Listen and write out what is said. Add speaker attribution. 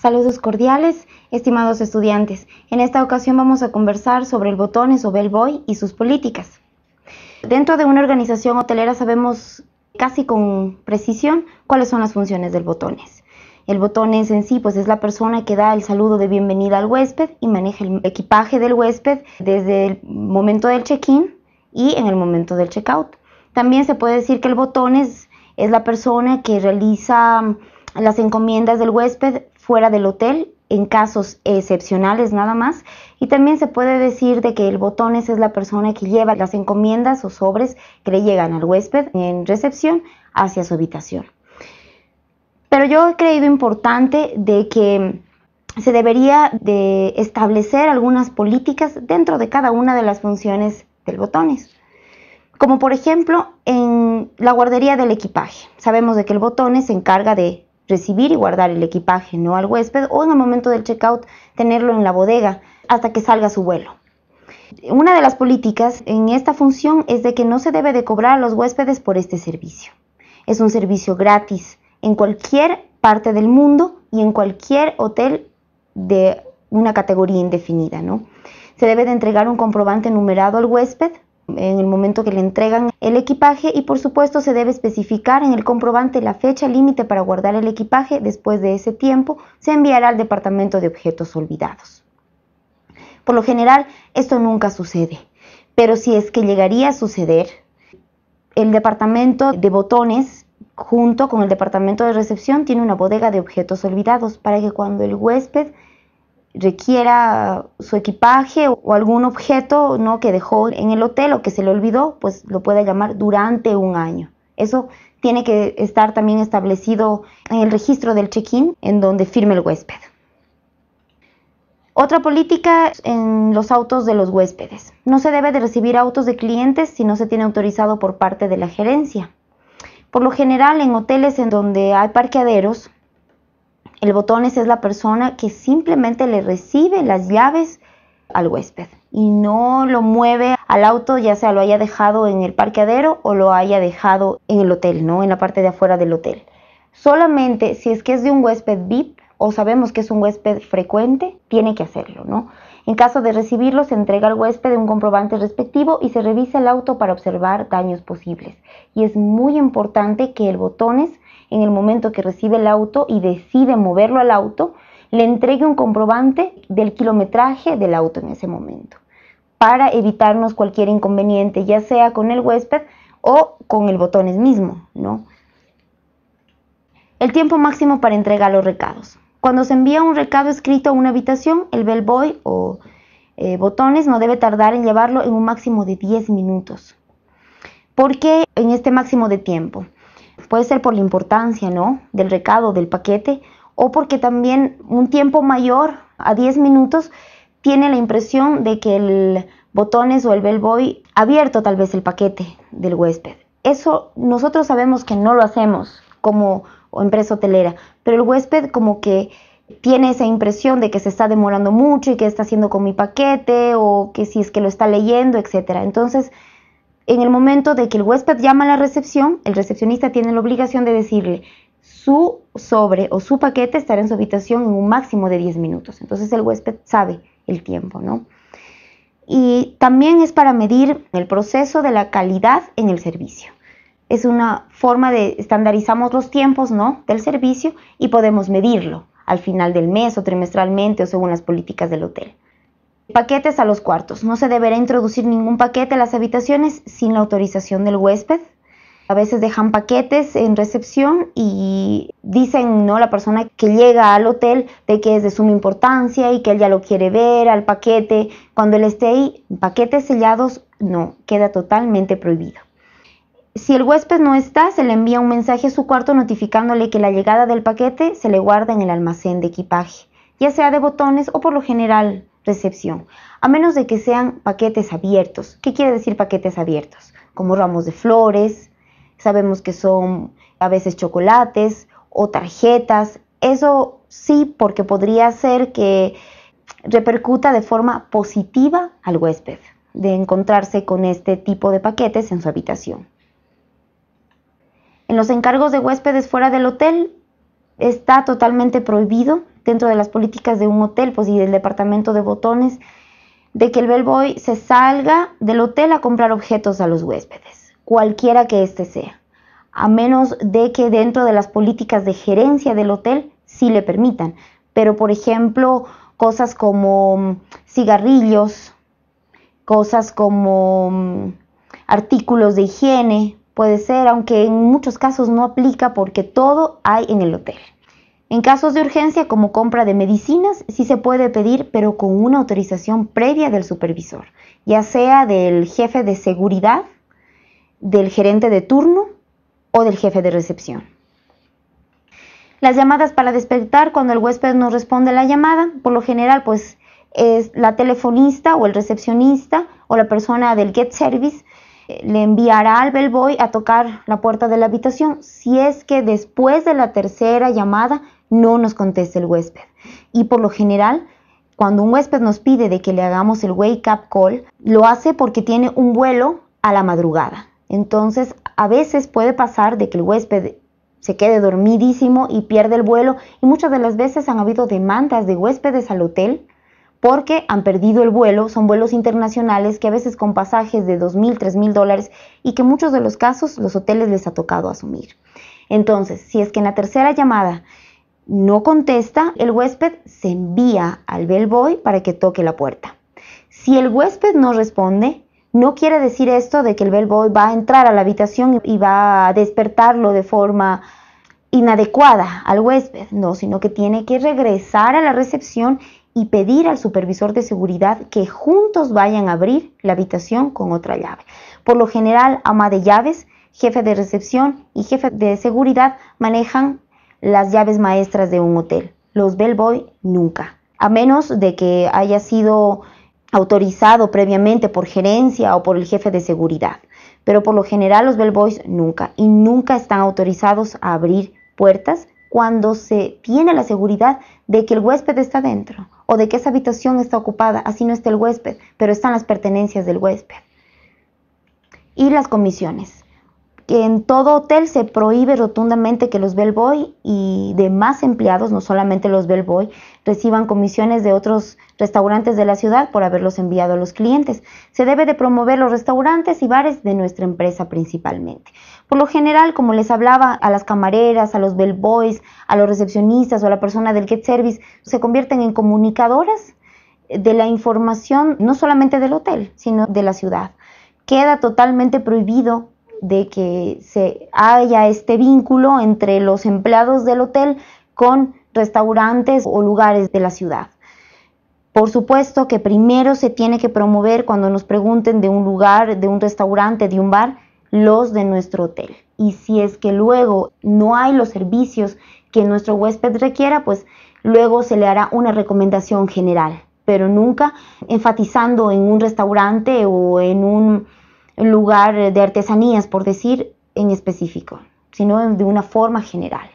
Speaker 1: Saludos cordiales, estimados estudiantes. En esta ocasión vamos a conversar sobre el botones o bellboy y sus políticas. Dentro de una organización hotelera sabemos casi con precisión cuáles son las funciones del botones. El botones en sí pues es la persona que da el saludo de bienvenida al huésped y maneja el equipaje del huésped desde el momento del check-in y en el momento del check-out. También se puede decir que el botones es la persona que realiza las encomiendas del huésped fuera del hotel en casos excepcionales nada más. Y también se puede decir de que el botones es la persona que lleva las encomiendas o sobres que le llegan al huésped en recepción hacia su habitación. Pero yo he creído importante de que se debería de establecer algunas políticas dentro de cada una de las funciones del botones. Como por ejemplo en la guardería del equipaje. Sabemos de que el botones se encarga de recibir y guardar el equipaje no al huésped o en el momento del checkout tenerlo en la bodega hasta que salga su vuelo. Una de las políticas en esta función es de que no se debe de cobrar a los huéspedes por este servicio. Es un servicio gratis en cualquier parte del mundo y en cualquier hotel de una categoría indefinida, ¿no? Se debe de entregar un comprobante numerado al huésped en el momento que le entregan el equipaje y por supuesto se debe especificar en el comprobante la fecha límite para guardar el equipaje. Después de ese tiempo se enviará al Departamento de Objetos Olvidados. Por lo general esto nunca sucede, pero si es que llegaría a suceder, el Departamento de Botones junto con el Departamento de Recepción tiene una bodega de objetos olvidados para que cuando el huésped requiera su equipaje o algún objeto ¿no? que dejó en el hotel o que se le olvidó, pues lo puede llamar durante un año. Eso tiene que estar también establecido en el registro del check-in en donde firme el huésped. Otra política en los autos de los huéspedes. No se debe de recibir autos de clientes si no se tiene autorizado por parte de la gerencia. Por lo general en hoteles en donde hay parqueaderos el botones es la persona que simplemente le recibe las llaves al huésped y no lo mueve al auto, ya sea lo haya dejado en el parqueadero o lo haya dejado en el hotel, ¿no? En la parte de afuera del hotel. Solamente si es que es de un huésped VIP o sabemos que es un huésped frecuente, tiene que hacerlo, ¿no? En caso de recibirlo, se entrega al huésped un comprobante respectivo y se revisa el auto para observar daños posibles. Y es muy importante que el botones, en el momento que recibe el auto y decide moverlo al auto, le entregue un comprobante del kilometraje del auto en ese momento, para evitarnos cualquier inconveniente, ya sea con el huésped o con el botones mismo, ¿no? El tiempo máximo para entregar los recados. Cuando se envía un recado escrito a una habitación, el bellboy o eh, botones no debe tardar en llevarlo en un máximo de 10 minutos. ¿Por qué en este máximo de tiempo? Puede ser por la importancia ¿no? del recado, del paquete, o porque también un tiempo mayor a 10 minutos tiene la impresión de que el botones o el bellboy ha abierto tal vez el paquete del huésped. Eso nosotros sabemos que no lo hacemos como o empresa hotelera, pero el huésped como que tiene esa impresión de que se está demorando mucho y que está haciendo con mi paquete o que si es que lo está leyendo, etcétera. Entonces, en el momento de que el huésped llama a la recepción, el recepcionista tiene la obligación de decirle su sobre o su paquete estará en su habitación en un máximo de 10 minutos. Entonces el huésped sabe el tiempo, ¿no? Y también es para medir el proceso de la calidad en el servicio es una forma de estandarizamos los tiempos ¿no? del servicio y podemos medirlo al final del mes o trimestralmente o según las políticas del hotel. Paquetes a los cuartos. No se deberá introducir ningún paquete a las habitaciones sin la autorización del huésped. A veces dejan paquetes en recepción y dicen, ¿no? La persona que llega al hotel de que es de suma importancia y que él ya lo quiere ver al paquete. Cuando él esté ahí, paquetes sellados, no, queda totalmente prohibido. Si el huésped no está, se le envía un mensaje a su cuarto notificándole que la llegada del paquete se le guarda en el almacén de equipaje, ya sea de botones o por lo general recepción, a menos de que sean paquetes abiertos. ¿Qué quiere decir paquetes abiertos? Como ramos de flores, sabemos que son a veces chocolates o tarjetas. Eso sí, porque podría ser que repercuta de forma positiva al huésped de encontrarse con este tipo de paquetes en su habitación. En los encargos de huéspedes fuera del hotel está totalmente prohibido dentro de las políticas de un hotel pues, y del departamento de botones de que el bellboy se salga del hotel a comprar objetos a los huéspedes, cualquiera que éste sea, a menos de que dentro de las políticas de gerencia del hotel sí le permitan. Pero, por ejemplo, cosas como mm, cigarrillos, cosas como mm, artículos de higiene, puede ser, aunque en muchos casos no aplica porque todo hay en el hotel. En casos de urgencia como compra de medicinas, sí se puede pedir, pero con una autorización previa del supervisor, ya sea del jefe de seguridad, del gerente de turno o del jefe de recepción. Las llamadas para despertar cuando el huésped no responde la llamada, por lo general pues es la telefonista o el recepcionista o la persona del get service le enviará al bellboy a tocar la puerta de la habitación si es que después de la tercera llamada no nos conteste el huésped. Y por lo general, cuando un huésped nos pide de que le hagamos el wake up call, lo hace porque tiene un vuelo a la madrugada. Entonces, a veces puede pasar de que el huésped se quede dormidísimo y pierde el vuelo y muchas de las veces han habido demandas de huéspedes al hotel porque han perdido el vuelo, son vuelos internacionales que a veces con pasajes de mil tres mil dólares y que muchos de los casos los hoteles les ha tocado asumir. Entonces, si es que en la tercera llamada no contesta, el huésped se envía al bellboy para que toque la puerta. Si el huésped no responde, no quiere decir esto de que el bellboy va a entrar a la habitación y va a despertarlo de forma inadecuada al huésped, no, sino que tiene que regresar a la recepción y pedir al supervisor de seguridad que juntos vayan a abrir la habitación con otra llave. Por lo general, ama de llaves, jefe de recepción y jefe de seguridad manejan las llaves maestras de un hotel. Los bellboy nunca, a menos de que haya sido autorizado previamente por gerencia o por el jefe de seguridad. Pero por lo general los bellboys nunca y nunca están autorizados a abrir puertas cuando se tiene la seguridad de que el huésped está dentro o de que esa habitación está ocupada, así no está el huésped, pero están las pertenencias del huésped. Y las comisiones que en todo hotel se prohíbe rotundamente que los bellboy y demás empleados, no solamente los bellboy, reciban comisiones de otros restaurantes de la ciudad por haberlos enviado a los clientes. Se debe de promover los restaurantes y bares de nuestra empresa principalmente. Por lo general, como les hablaba, a las camareras, a los bellboys, a los recepcionistas o a la persona del get service, se convierten en comunicadoras de la información no solamente del hotel, sino de la ciudad. Queda totalmente prohibido de que se haya este vínculo entre los empleados del hotel con restaurantes o lugares de la ciudad. Por supuesto que primero se tiene que promover cuando nos pregunten de un lugar, de un restaurante, de un bar, los de nuestro hotel. Y si es que luego no hay los servicios que nuestro huésped requiera, pues luego se le hará una recomendación general, pero nunca enfatizando en un restaurante o en un lugar de artesanías, por decir en específico, sino de una forma general.